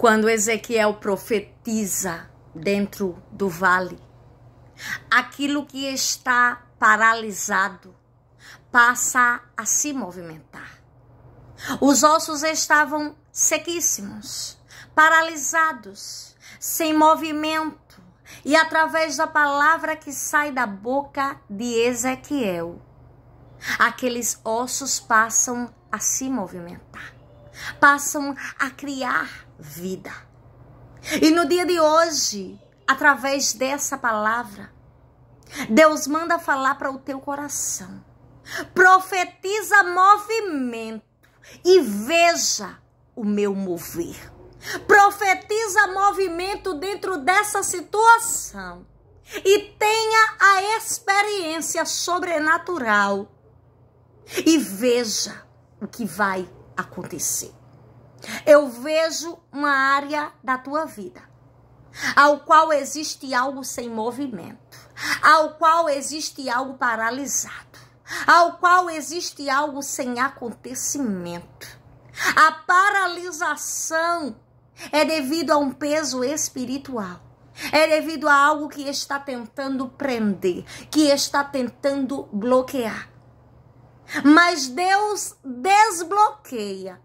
Quando Ezequiel profetiza dentro do vale, aquilo que está paralisado passa a se movimentar. Os ossos estavam sequíssimos, paralisados, sem movimento, e através da palavra que sai da boca de Ezequiel, aqueles ossos passam a se movimentar passam a criar vida. E no dia de hoje, através dessa palavra, Deus manda falar para o teu coração. Profetiza movimento e veja o meu mover. Profetiza movimento dentro dessa situação e tenha a experiência sobrenatural e veja o que vai acontecer. Eu vejo uma área da tua vida ao qual existe algo sem movimento, ao qual existe algo paralisado, ao qual existe algo sem acontecimento. A paralisação é devido a um peso espiritual. É devido a algo que está tentando prender, que está tentando bloquear. Mas Deus desbloqueia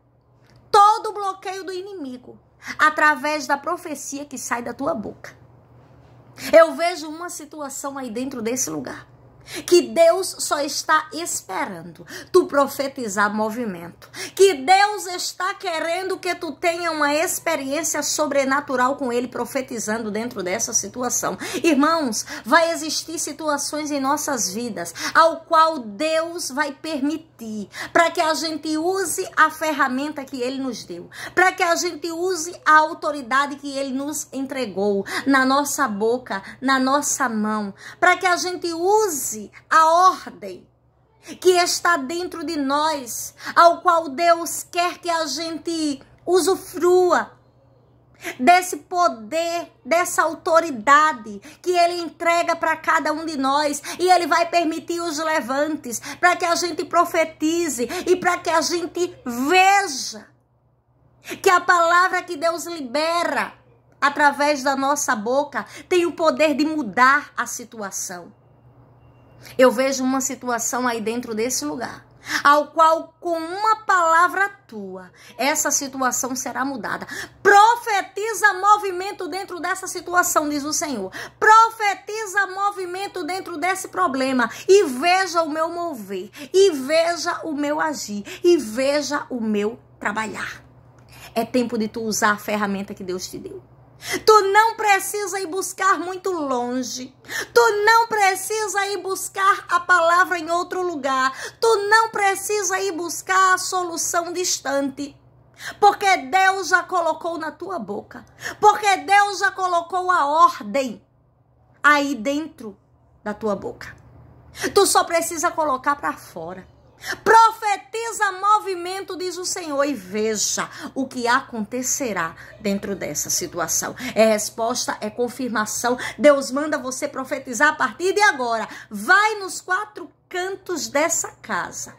todo o bloqueio do inimigo através da profecia que sai da tua boca. Eu vejo uma situação aí dentro desse lugar que Deus só está esperando tu profetizar movimento, que Deus está querendo que tu tenha uma experiência sobrenatural com Ele profetizando dentro dessa situação. Irmãos, vai existir situações em nossas vidas ao qual Deus vai permitir para que a gente use a ferramenta que Ele nos deu, para que a gente use a autoridade que Ele nos entregou na nossa boca, na nossa mão, para que a gente use base, a ordem que está dentro de nós, ao qual Deus quer que a gente usufrua desse poder, dessa autoridade que ele entrega para cada um de nós e ele vai permitir os levantes para que a gente profetize e para que a gente veja que a palavra que Deus libera através da nossa boca tem o poder de mudar a situação. Eu vejo uma situação aí dentro desse lugar, ao qual com uma palavra tua, essa situação será mudada. Profetiza movimento dentro dessa situação, diz o Senhor. Profetiza movimento dentro desse problema e veja o meu mover, e veja o meu agir, e veja o meu trabalhar. É tempo de tu usar a ferramenta que Deus te deu. Tu não precisa ir buscar muito longe. Tu não precisa ir buscar a palavra em outro lugar. Tu não precisa ir buscar a solução distante. Porque Deus já colocou na tua boca. Porque Deus já colocou a ordem aí dentro da tua boca. Tu só precisa colocar para fora. Faça movimento, diz o Senhor, e veja o que acontecerá dentro dessa situação. É resposta, é confirmação. Deus manda você profetizar a partir de agora. Vai nos quatro cantos dessa casa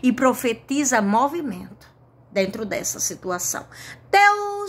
e profetiza movimento dentro dessa situação.